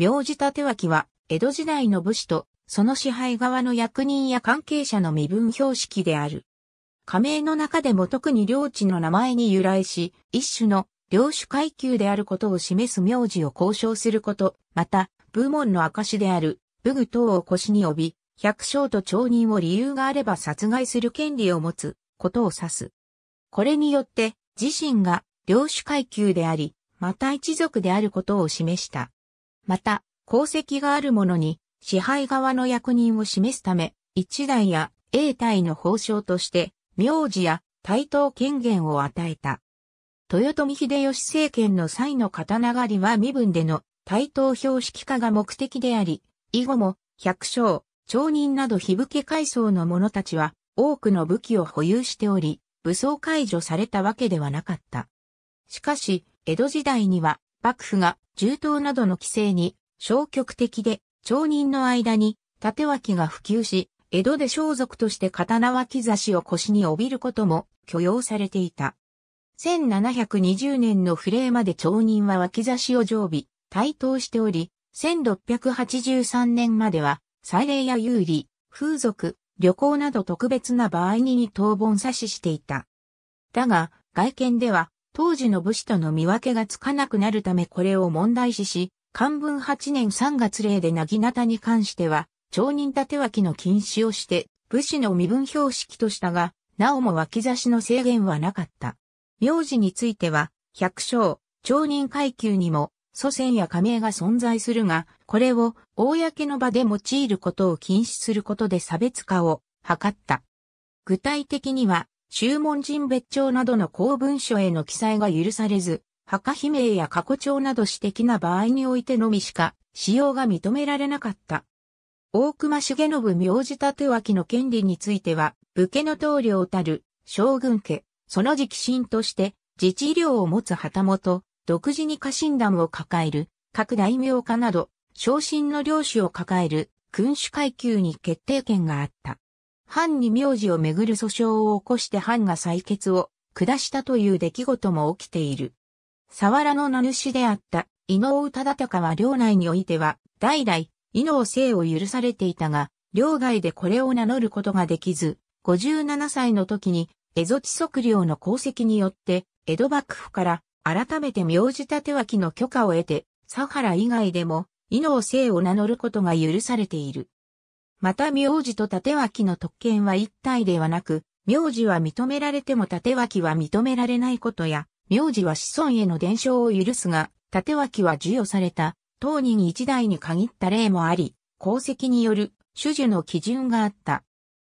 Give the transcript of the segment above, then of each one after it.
名字立脇は、江戸時代の武士と、その支配側の役人や関係者の身分標識である。仮名の中でも特に領地の名前に由来し、一種の領主階級であることを示す名字を交渉すること、また、部門の証である、武具等を腰に帯び、百姓と町人を理由があれば殺害する権利を持つことを指す。これによって、自身が領主階級であり、また一族であることを示した。また、功績がある者に支配側の役人を示すため、一代や英体の法相として、名字や対等権限を与えた。豊臣秀吉政権の際の刀狩りは身分での対等標識化が目的であり、以後も百姓、町人など日家階層の者たちは多くの武器を保有しており、武装解除されたわけではなかった。しかし、江戸時代には幕府が重刀などの規制に消極的で、町人の間に縦脇が普及し、江戸で装束として刀脇差しを腰に帯びることも許容されていた。1720年の不礼まで町人は脇差しを常備、対等しており、1683年までは、祭礼や有利、風俗、旅行など特別な場合にに当分差ししていた。だが、外見では、当時の武士との見分けがつかなくなるためこれを問題視し、漢文8年3月例でなぎなたに関しては、町人立脇の禁止をして、武士の身分標識としたが、なおも脇差しの制限はなかった。名字については、百姓、町人階級にも、祖先や加盟が存在するが、これを公の場で用いることを禁止することで差別化を図った。具体的には、宗門人別帳などの公文書への記載が許されず、墓碑名や過去帳など私的な場合においてのみしか使用が認められなかった。大隈重信名字立脇の権利については、武家の棟梁たる将軍家、その直進として、自治領を持つ旗本、独自に家臣団を抱える、各大名家など、昇進の領主を抱える君主階級に決定権があった。藩に名字をめぐる訴訟を起こして藩が採決を下したという出来事も起きている。佐原の名主であった伊能忠敬は領内においては代々伊能姓を許されていたが、領外でこれを名乗ることができず、57歳の時に蝦夷地測量の功績によって江戸幕府から改めて名字立脇の許可を得て、佐原以外でも伊能姓を名乗ることが許されている。また名字と縦脇の特権は一体ではなく、名字は認められても縦脇は認められないことや、名字は子孫への伝承を許すが、縦脇は授与された、当人一代に限った例もあり、功績による種樹の基準があった。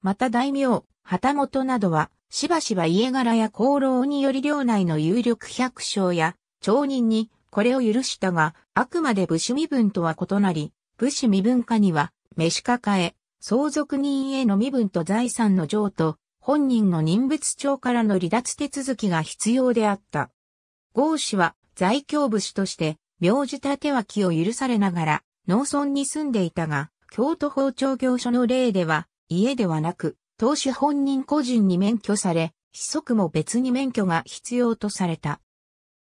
また大名、旗本などは、しばしば家柄や功労により領内の有力百姓や、町人にこれを許したが、あくまで武士身分とは異なり、武士身分化には召し抱え、相続人への身分と財産の譲渡、本人の人物帳からの離脱手続きが必要であった。郷氏は在京武士として、名字立脇を許されながら、農村に住んでいたが、京都包丁業所の例では、家ではなく、当主本人個人に免許され、子息も別に免許が必要とされた。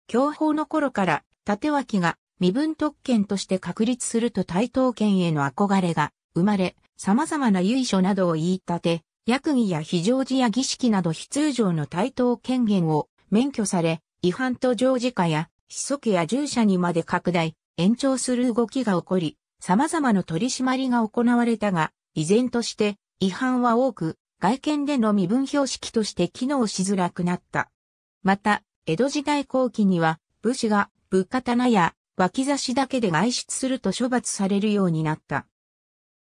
享保の頃から、立脇が身分特権として確立すると対等権への憧れが生まれ、様々な由緒などを言い立て、役儀や非常時や儀式など非通常の対等権限を免許され、違反と常時化や、子息や従者にまで拡大、延長する動きが起こり、様々な取り締まりが行われたが、依然として違反は多く、外見での身分標識として機能しづらくなった。また、江戸時代後期には、武士が、武棚や脇差しだけで外出すると処罰されるようになった。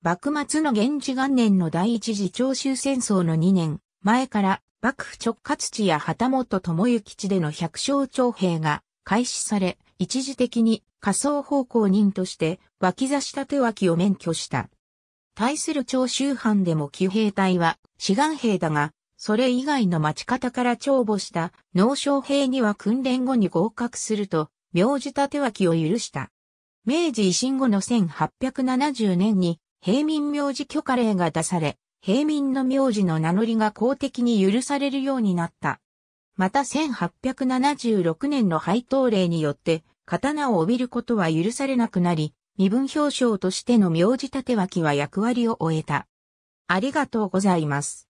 幕末の源氏元年の第一次長州戦争の2年前から幕府直轄地や旗本智之地での百姓徴兵が開始され、一時的に仮想方向人として脇差し立脇を免許した。対する長州藩でも騎兵隊は志願兵だが、それ以外の町方から帳簿した農商兵には訓練後に合格すると名字立脇を許した。明治維新後の1870年に、平民名字許可令が出され、平民の名字の名乗りが公的に許されるようになった。また1876年の配当令によって、刀を帯びることは許されなくなり、身分表彰としての名字立脇は役割を終えた。ありがとうございます。